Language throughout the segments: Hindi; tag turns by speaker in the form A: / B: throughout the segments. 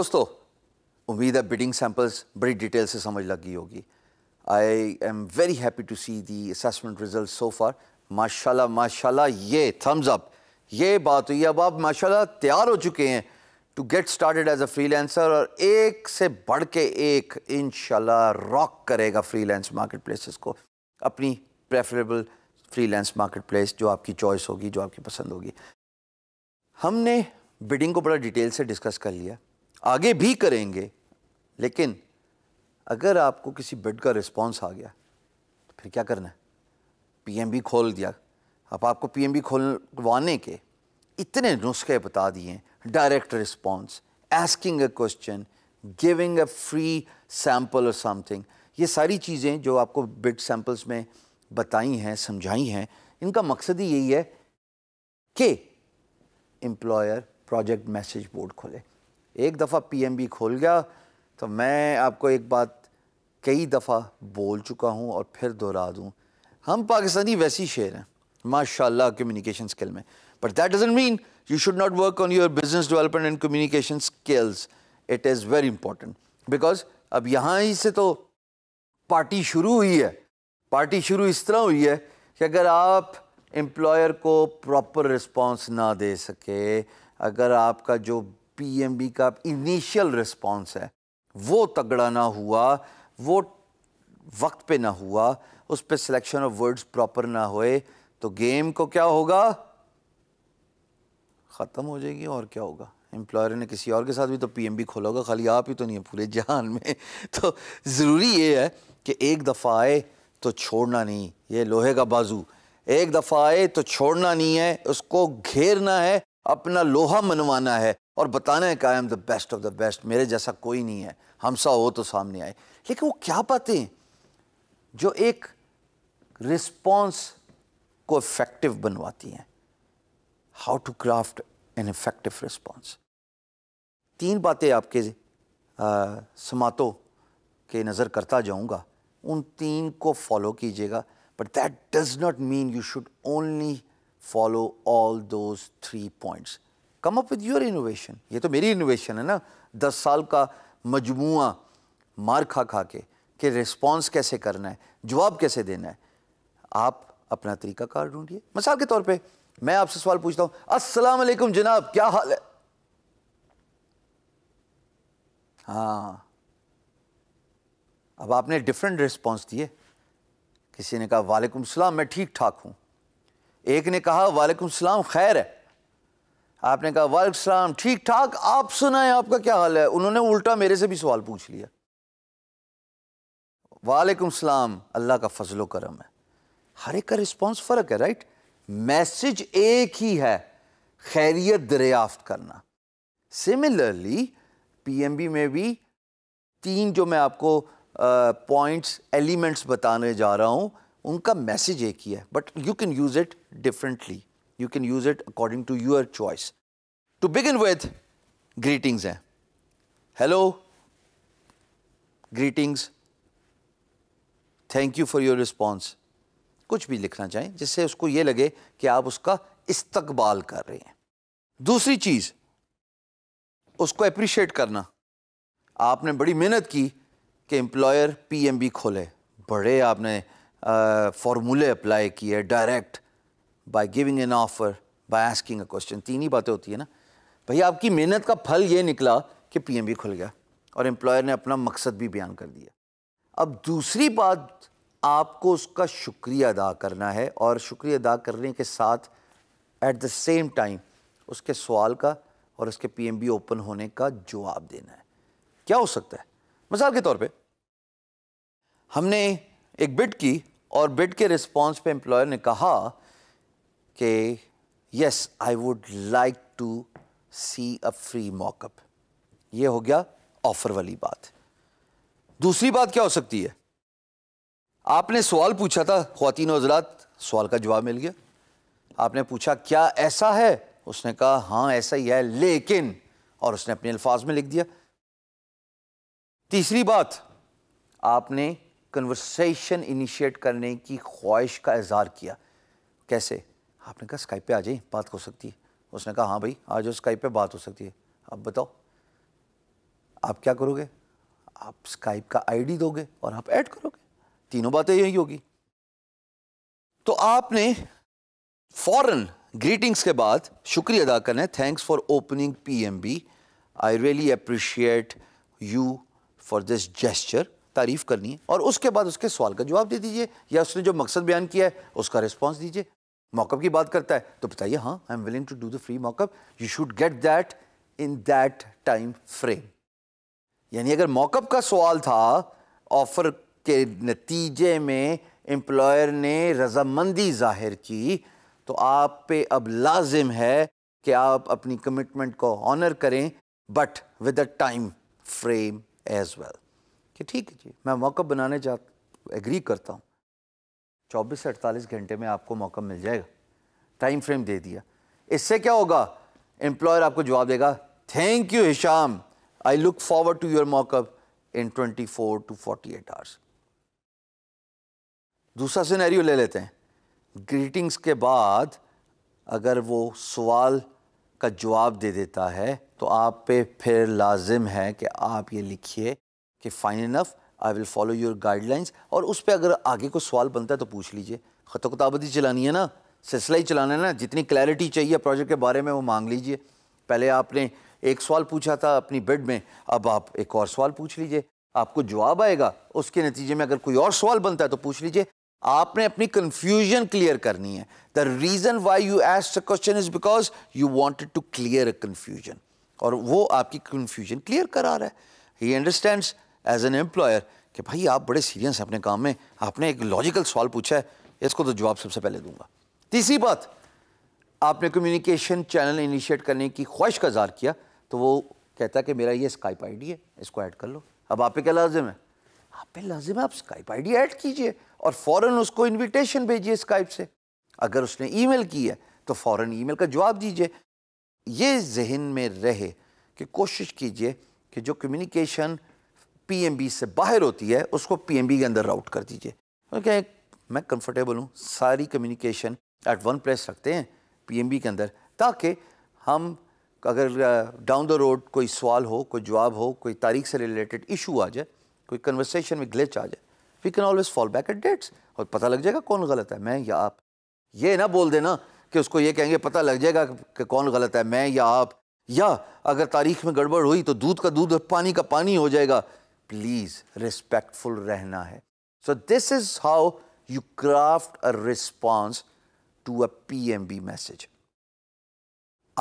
A: दोस्तों उम्मीद है बिडिंग सैंपल्स बड़ी डिटेल से समझ लगी होगी I am very happy to see the assessment result so far माशाल्लाह माशाल्लाह ये थम्स अप ये बात हुई अब आप माशाल्लाह तैयार हो चुके हैं to get started as a freelancer और एक से बढ़ के एक इन रॉक करेगा फ्रीलांस मार्केट प्लेसेस को अपनी प्रेफरेबल फ्रीलांस मार्केट प्लेस जो आपकी चॉइस होगी जो आपकी पसंद होगी हमने बिडिंग को बड़ा डिटेल से डिस्कस कर लिया आगे भी करेंगे लेकिन अगर आपको किसी बेड का रिस्पॉन्स आ गया तो फिर क्या करना है पीएमबी खोल दिया अब आपको पीएमबी खोलवाने के इतने नुस्खे बता दिए direct response asking a question giving a free sample और समथिंग ये सारी चीज़ें जो आपको बिड सैम्पल्स में बताई हैं समझाई हैं इनका मकसद ही यही है कि एम्प्लॉयर प्रोजेक्ट मैसेज बोर्ड खोले एक दफ़ा पीएमबी खोल गया तो मैं आपको एक बात कई दफ़ा बोल चुका हूँ और फिर दोहरा दूँ हम पाकिस्तानी वैसी शेर हैं माशा कम्युनिकेशन स्किल में but that doesn't mean you should not work on your business development and communication skills it is very important because अब यहाँ ही से तो पार्टी शुरू हुई है पार्टी शुरू इस तरह हुई है कि अगर आप एम्प्लॉयर को प्रॉपर रिस्पॉन्स ना दे सके अगर आपका जो पीएमबी का इनिशियल रिस्पांस है वो तगड़ा ना हुआ वो वक्त पे ना हुआ उस पर सिलेक्शन ऑफ वर्ड्स प्रॉपर ना होए तो गेम को क्या होगा ख़त्म हो जाएगी और क्या होगा एम्प्लॉयर ने किसी और के साथ भी तो पीएमबी खोला होगा खाली आप ही तो नहीं है पूरे जहान में तो ज़रूरी ये है कि एक दफ़ा आए तो छोड़ना नहीं ये लोहे का बाजू एक दफ़ा आए तो छोड़ना नहीं है उसको घेरना है अपना लोहा मनवाना है और बताना है कि I am the best of the best मेरे जैसा कोई नहीं है हमसा हो तो सामने आए लेकिन वो क्या बातें जो एक रिस्पॉन्स को इफेक्टिव बनवाती हैं how to craft an effective response तीन बातें आपके समातों के नज़र करता जाऊंगा उन तीन को फॉलो कीजिएगा but that does not mean you should only follow all those three points come up with your innovation ये तो मेरी इनोवेशन है ना दस साल का मजमुआ मार खा खा के कि रिस्पॉन्स कैसे करना है जवाब कैसे देना है आप अपना तरीका कार ढूंढिए मिसाल के तौर पे मैं आपसे सवाल पूछता हूं अस्सलाम वालेकुम जनाब क्या हाल है हाँ अब आपने डिफरेंट रिस्पॉन्स दिए किसी ने कहा वालेकुम सलाम मैं ठीक ठाक हूं एक ने कहा वालेकुम सलाम खैर है आपने कहा वर्क सलाम ठीक ठाक आप सुनाए आपका क्या हाल है उन्होंने उल्टा मेरे से भी सवाल पूछ लिया वालेकुम सलाम अल्लाह का फजलो करम है हर एक का रिस्पॉन्स फ़र्क है राइट मैसेज एक ही है खैरियत दरियाफ्त करना सिमिलरली पीएमबी में भी तीन जो मैं आपको पॉइंट्स एलिमेंट्स बताने जा रहा हूँ उनका मैसेज एक ही है but you can use it differently you can use it according to your choice to begin with, greetings हैं. Hello greetings thank you for your response कुछ भी लिखना चाहें जिससे उसको ये लगे कि आप उसका इस्तकबाल कर रहे हैं दूसरी चीज़ उसको अप्रिशिएट करना आपने बड़ी मेहनत की कि एम्प्लॉयर पीएमबी खोले बड़े आपने फॉर्मूले अप्लाई किए direct by giving an offer by asking a question तीन ही बातें होती है ना भैया आपकी मेहनत का फल ये निकला कि पीएम भी खुल गया और एम्प्लॉयर ने अपना मकसद भी बयान कर दिया अब दूसरी बात आपको उसका शुक्रिया अदा करना है और शुक्रिया अदा करने के साथ एट द सेम टाइम उसके सवाल का और उसके पीएमबी ओपन होने का जवाब देना है क्या हो सकता है मिसाल के तौर पे हमने एक बिट की और बिट के रिस्पांस पे एम्प्लॉयर ने कहा कि yes I would like to see a free mockup ये हो गया ऑफर वाली बात दूसरी बात क्या हो सकती है आपने सवाल पूछा था खातिन हजरात सवाल का जवाब मिल गया आपने पूछा क्या ऐसा है उसने कहा हाँ ऐसा ही है लेकिन और उसने अपने अल्फाज में लिख दिया तीसरी बात आपने कन्वर्सेशन इनिशिएट करने की ख्वाहिश का इजहार किया कैसे आपने कहा स्काइप पे आ जाइए बात हो सकती है उसने कहा हाँ भाई आ जाओ स्काइप पे बात हो सकती है अब बताओ आप क्या करोगे आप स्काइप का आईडी दोगे और आप ऐड करोगे तीनों बातें यही होगी तो आपने फॉरन ग्रीटिंग्स के बाद शुक्रिया अदा करना है thanks for opening PMB I really appreciate you for this gesture तारीफ करनी है और उसके बाद उसके सवाल का जवाब दे दीजिए या उसने जो मकसद बयान किया है उसका रिस्पॉन्स दीजिए मॉकअप की बात करता है तो बताइए हाँ I am willing to do the free mockup you should get that in that time frame यानी अगर मॉकअप का सवाल था ऑफर के नतीजे में एम्प्लॉयर ने रजामंदी जाहिर की तो आप पे अब लाजिम है कि आप अपनी कमिटमेंट को ऑनर करें but with a time frame as well कि ठीक है जी मैं मॉकअप बनाने जा एग्री करता हूँ 24 से 48 घंटे में आपको मौका मिल जाएगा टाइम फ्रेम दे दिया इससे क्या होगा एम्प्लॉयर आपको जवाब देगा thank you Hisham I look forward to your mockup in 24 to 48 eight hours दूसरा सिनेरियो ले लेते हैं ग्रीटिंग्स के बाद अगर वो सवाल का जवाब दे देता है तो आप पे फिर लाजिम है कि आप ये लिखिए कि fine enough I will follow your guidelines और उस पर अगर आगे कोई सवाल बनता है तो पूछ लीजिए ख़त कताबत तो चलानी है ना सिलसिला ही चलाना है ना जितनी क्लैरिटी चाहिए प्रोजेक्ट के बारे में वो मांग लीजिए पहले आपने एक सवाल पूछा था अपनी बेड में अब आप एक और सवाल पूछ लीजिए आपको जवाब आएगा उसके नतीजे में अगर कोई और सवाल बनता है तो पूछ लीजिए आपने अपनी कन्फ्यूजन क्लियर करनी है the reason why you asked a question is because you wanted to clear a confusion और वो आपकी कन्फ्यूजन क्लियर करा रहा है he understands as an employer कि भाई आप बड़े सीरियस हैं अपने काम में आपने एक लॉजिकल सवाल पूछा है इसको तो जवाब सबसे पहले दूंगा तीसरी बात आपने कम्युनिकेशन चैनल इनिशिएट करने की ख्वाहिश का इजहार किया तो वो कहता है कि मेरा ये स्काइप आईडी है इसको ऐड कर लो अब आप पे क्या लाजिम है आप पे लाजिम है आप स्काइप आईडी ऐड कीजिए और फ़ौर उसको इन्विटेशन भेजिए स्काइप से अगर उसने ईमेल की है तो फ़ौर ईमेल का जवाब दीजिए ये जहन में रहे कि कोशिश कीजिए कि जो कम्युनिकेशन पीएमबी से बाहर होती है उसको पीएमबी के अंदर राउट कर दीजिए क्योंकि मैं कंफर्टेबल हूँ सारी कम्युनिकेशन एट वन प्लेस रखते हैं पीएमबी के अंदर ताकि हम अगर डाउन द रोड कोई सवाल हो कोई जवाब हो कोई तारीख से रिलेटेड इशू आ जाए कोई कन्वर्सेशन में ग्लिच आ जाए we can always fall back at dates और पता लग जाएगा कौन गलत है मैं या आप ये ना बोल देना कि उसको ये कहेंगे पता लग जाएगा कि कौन गलत है मैं या आप या अगर तारीख में गड़बड़ हुई तो दूध का दूध और पानी का पानी हो जाएगा प्लीज़ रिस्पेक्टफुल रहना है so this is how you craft a response to a P M B message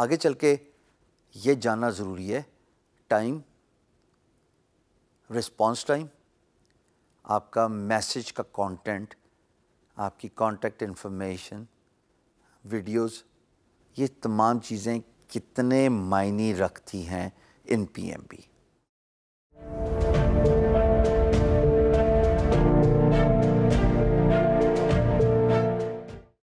A: आगे चल के ये जानना ज़रूरी है टाइम रिस्पॉन्स टाइम आपका मैसेज का कॉन्टेंट आपकी कॉन्टेक्ट इन्फॉर्मेशन वीडियोज़ ये तमाम चीज़ें कितने मायने रखती हैं इन पी एम बी